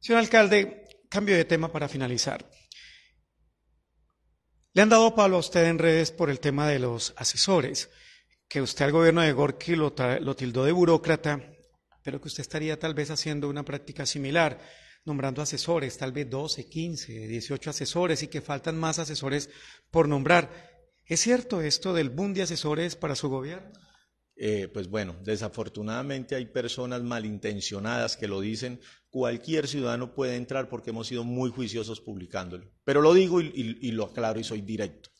Señor alcalde, cambio de tema para finalizar. Le han dado palo a usted en redes por el tema de los asesores, que usted al gobierno de Gorky lo, lo tildó de burócrata, pero que usted estaría tal vez haciendo una práctica similar nombrando asesores, tal vez 12, 15, 18 asesores y que faltan más asesores por nombrar. ¿Es cierto esto del boom de asesores para su gobierno? Eh, pues bueno, desafortunadamente hay personas malintencionadas que lo dicen, cualquier ciudadano puede entrar porque hemos sido muy juiciosos publicándolo. Pero lo digo y, lo aclaro y soy directo.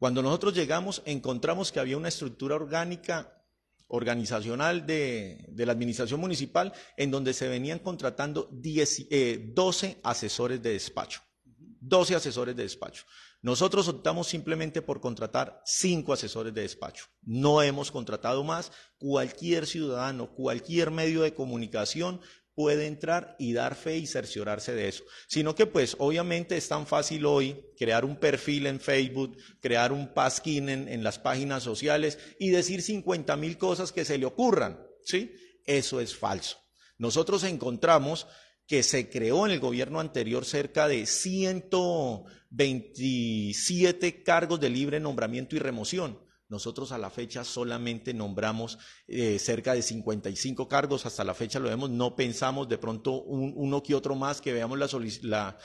Cuando nosotros llegamos encontramos que había una estructura orgánica organizacional de, la administración municipal en donde se venían contratando 12 eh, asesores de despacho. 12 asesores de despacho. Nosotros optamos simplemente por contratar cinco asesores de despacho. No hemos contratado más. Cualquier ciudadano, cualquier medio de comunicación puede entrar y dar fe y cerciorarse de eso. Sino que pues obviamente es tan fácil hoy crear un perfil en Facebook, crear un paskin en, las páginas sociales y decir 50 mil cosas que se le ocurran. ¿sí? Eso es falso. Nosotros encontramos que se creó en el gobierno anterior cerca de 127 cargos de libre nombramiento y remoción. Nosotros a la fecha solamente nombramos eh, cerca de 55 cargos, hasta la fecha lo vemos, no pensamos de pronto uno que otro más que veamos la,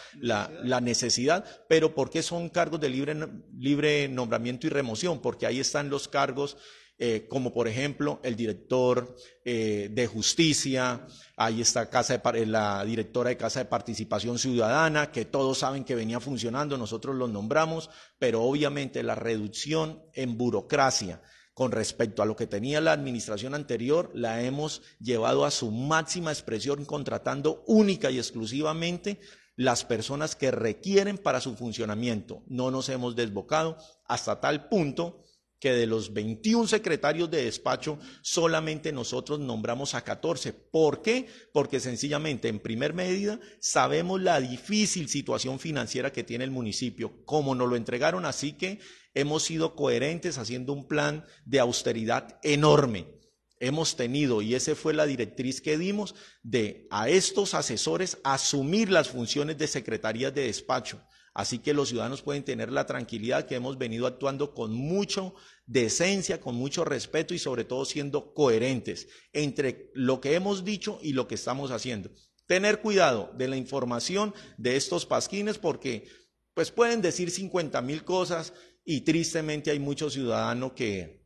necesidad, pero ¿por qué son cargos de libre nombramiento y remoción? Porque ahí están los cargos eh, como por ejemplo el director eh, de justicia, ahí está casa de, eh, la directora de Casa de Participación Ciudadana, que todos saben que venía funcionando, nosotros los nombramos, pero obviamente la reducción en burocracia con respecto a lo que tenía la administración anterior, la hemos llevado a su máxima expresión contratando única y exclusivamente las personas que requieren para su funcionamiento. No nos hemos desbocado hasta tal punto que de los 21 secretarios de despacho, solamente nosotros nombramos a 14. ¿Por qué? Porque sencillamente, en primer medida, sabemos la difícil situación financiera que tiene el municipio, como nos lo entregaron, así que hemos sido coherentes haciendo un plan de austeridad enorme hemos tenido, y esa fue la directriz que dimos, de a estos asesores asumir las funciones de secretarías de despacho. Así que los ciudadanos pueden tener la tranquilidad que hemos venido actuando con mucha decencia, con mucho respeto y sobre todo siendo coherentes entre lo que hemos dicho y lo que estamos haciendo. Tener cuidado de la información de estos pasquines porque pues pueden decir 50 mil cosas y tristemente hay muchos ciudadanos que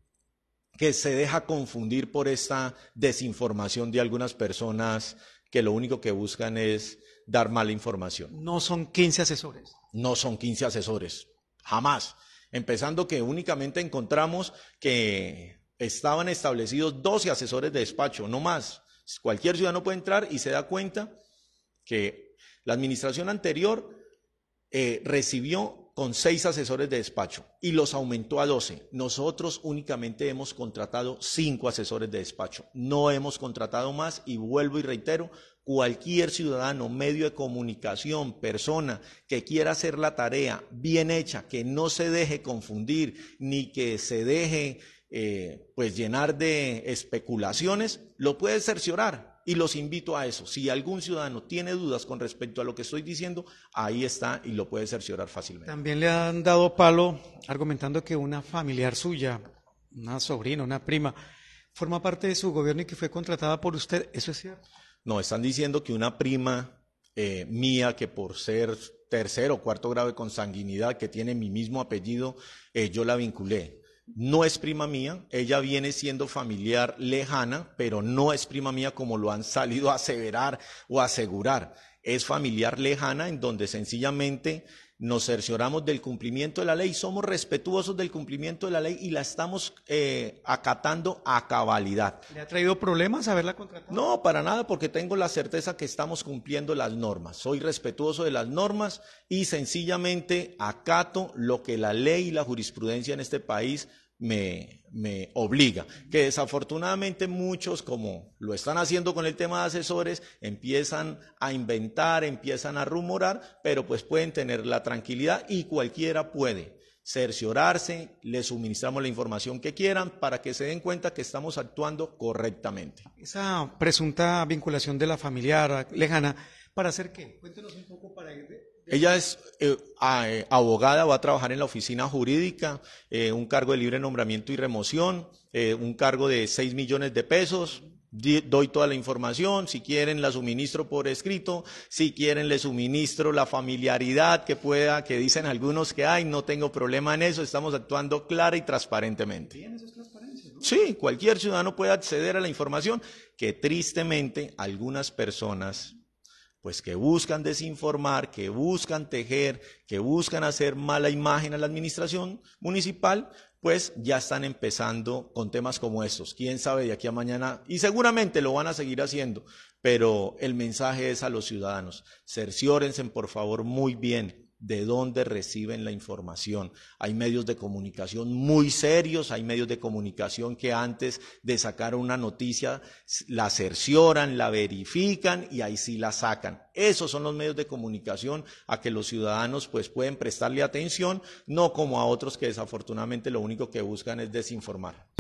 que se deja confundir por esta desinformación de algunas personas que lo único que buscan es dar mala información. No son 15 asesores. No son 15 asesores, jamás. Empezando que únicamente encontramos que estaban establecidos 12 asesores de despacho, no más. Cualquier ciudadano puede entrar y se da cuenta que la administración anterior eh, recibió con seis asesores de despacho y los aumentó a doce. Nosotros únicamente hemos contratado cinco asesores de despacho. No hemos contratado más y vuelvo y reitero, cualquier ciudadano, medio de comunicación, persona que quiera hacer la tarea bien hecha, que no se deje confundir ni que se deje eh, pues llenar de especulaciones, lo puede cerciorar y los invito a eso. Si algún ciudadano tiene dudas con respecto a lo que estoy diciendo, ahí está y lo puede cerciorar fácilmente. También le han dado palo argumentando que una familiar suya, una sobrina, una prima, forma parte de su gobierno y que fue contratada por usted. ¿Eso es cierto? No, están diciendo que una prima eh, mía que por ser tercero o cuarto grado de consanguinidad que tiene mi mismo apellido, eh, yo la vinculé no es prima mía, ella viene siendo familiar lejana, pero no es prima mía como lo han salido a aseverar o asegurar. Es familiar lejana en donde sencillamente nos cercioramos del cumplimiento de la ley, somos respetuosos del cumplimiento de la ley y la estamos eh, acatando a cabalidad. ¿Le ha traído problemas haberla contratado? No, para nada, porque tengo la certeza que estamos cumpliendo las normas. Soy respetuoso de las normas y sencillamente acato lo que la ley y la jurisprudencia en este país me, me, obliga. Que desafortunadamente muchos, como lo están haciendo con el tema de asesores, empiezan a inventar, empiezan a rumorar, pero pues pueden tener la tranquilidad y cualquiera puede cerciorarse, les suministramos la información que quieran para que se den cuenta que estamos actuando correctamente. Esa presunta vinculación de la familiar lejana, ¿para hacer qué? Cuéntenos un poco para ella es eh, eh, abogada, va a trabajar en la oficina jurídica, eh, un cargo de libre nombramiento y remoción, un cargo de 6 millones de pesos. Doy toda la información, si quieren la suministro por escrito, si quieren le suministro la familiaridad que pueda, que dicen algunos que hay, no tengo problema en eso, estamos actuando clara y transparentemente. Sí, cualquier ciudadano puede acceder a la información que tristemente algunas personas pues que buscan desinformar, que buscan tejer, que buscan hacer mala imagen a la administración municipal, pues ya están empezando con temas como estos. Quién sabe de aquí a mañana, y seguramente lo van a seguir haciendo, pero el mensaje es a los ciudadanos. Cerciórense, por favor, muy bien de dónde reciben la información. Hay medios de comunicación muy serios, hay medios de comunicación que antes de sacar una noticia la cercioran, la verifican y ahí sí la sacan. Esos son los medios de comunicación a que los ciudadanos pues, pueden prestarle atención, no como a otros que desafortunadamente lo único que buscan es desinformar.